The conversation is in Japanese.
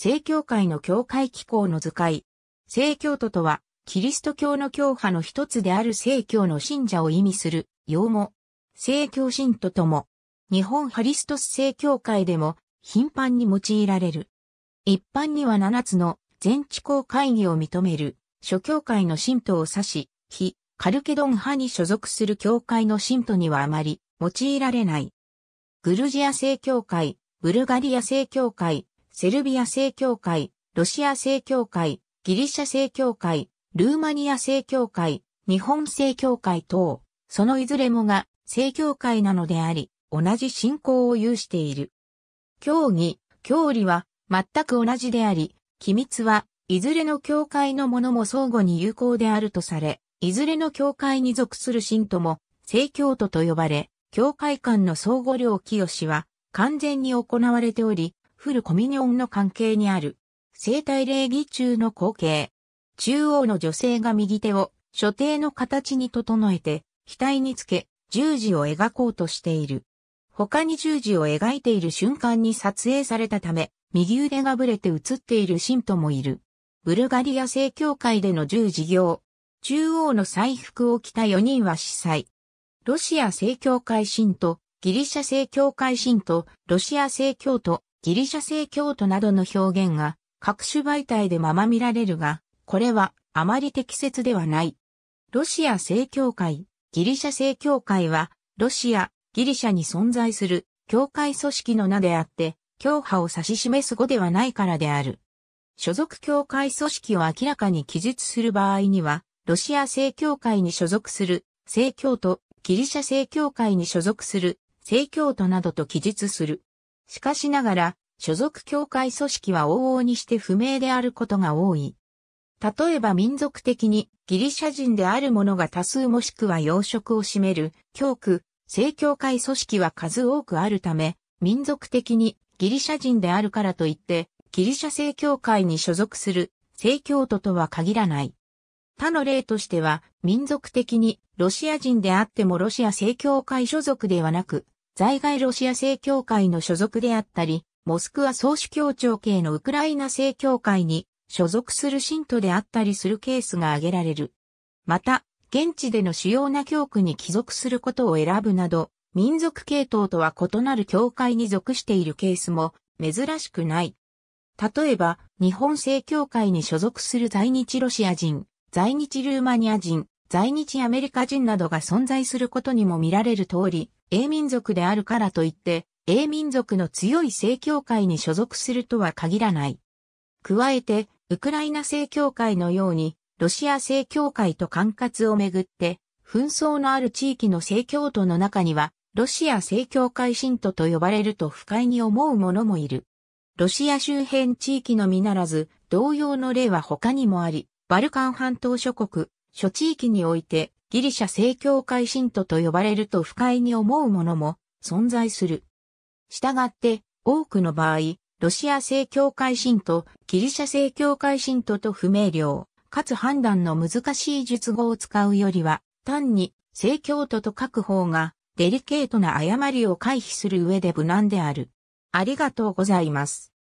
正教会の教会機構の図解。正教徒とは、キリスト教の教派の一つである正教の信者を意味する、用語。正教信徒とも、日本ハリストス正教会でも頻繁に用いられる。一般には七つの全地公会議を認める、諸教会の信徒を指し、非、カルケドン派に所属する教会の信徒にはあまり用いられない。グルジア正教会、ブルガリア正教会、セルビア正教会、ロシア正教会、ギリシャ正教会、ルーマニア正教会、日本正教会等、そのいずれもが正教会なのであり、同じ信仰を有している。教義、教理は全く同じであり、機密はいずれの教会のものも相互に有効であるとされ、いずれの教会に属する信徒も、正教徒と呼ばれ、教会間の相互領清しは完全に行われており、フルコミニョンの関係にある、生体礼儀中の光景。中央の女性が右手を、所定の形に整えて、額につけ、十字を描こうとしている。他に十字を描いている瞬間に撮影されたため、右腕がぶれて写っている信徒もいる。ブルガリア正教会での十字行。中央の祭服を着た4人は司祭。ロシア正教会信徒、ギリシャ正教会信徒、ロシア正教徒、ギリシャ正教徒などの表現が各種媒体でまま見られるが、これはあまり適切ではない。ロシア正教会、ギリシャ正教会は、ロシア、ギリシャに存在する教会組織の名であって、教派を指し示す語ではないからである。所属教会組織を明らかに記述する場合には、ロシア正教会に所属する正教徒、ギリシャ正教会に所属する正教徒などと記述する。しかしながら、所属協会組織は往々にして不明であることが多い。例えば民族的にギリシャ人である者が多数もしくは養殖を占める、教区、正教会組織は数多くあるため、民族的にギリシャ人であるからといって、ギリシャ正教会に所属する正教徒とは限らない。他の例としては、民族的にロシア人であってもロシア正教会所属ではなく、在外ロシア正教会の所属であったり、モスクワ総主教庁系のウクライナ正教会に所属する信徒であったりするケースが挙げられる。また、現地での主要な教区に帰属することを選ぶなど、民族系統とは異なる教会に属しているケースも珍しくない。例えば、日本正教会に所属する在日ロシア人、在日ルーマニア人、在日アメリカ人などが存在することにも見られる通り、英民族であるからといって、英民族の強い正教会に所属するとは限らない。加えて、ウクライナ正教会のように、ロシア正教会と管轄をめぐって、紛争のある地域の正教徒の中には、ロシア正教会信徒と呼ばれると不快に思う者もいる。ロシア周辺地域のみならず、同様の例は他にもあり、バルカン半島諸国、諸地域において、ギリシャ正教会信徒と呼ばれると不快に思うものも存在する。したがって、多くの場合、ロシア正教会信徒、ギリシャ正教会信徒と不明瞭、かつ判断の難しい術語を使うよりは、単に正教徒と書く方が、デリケートな誤りを回避する上で無難である。ありがとうございます。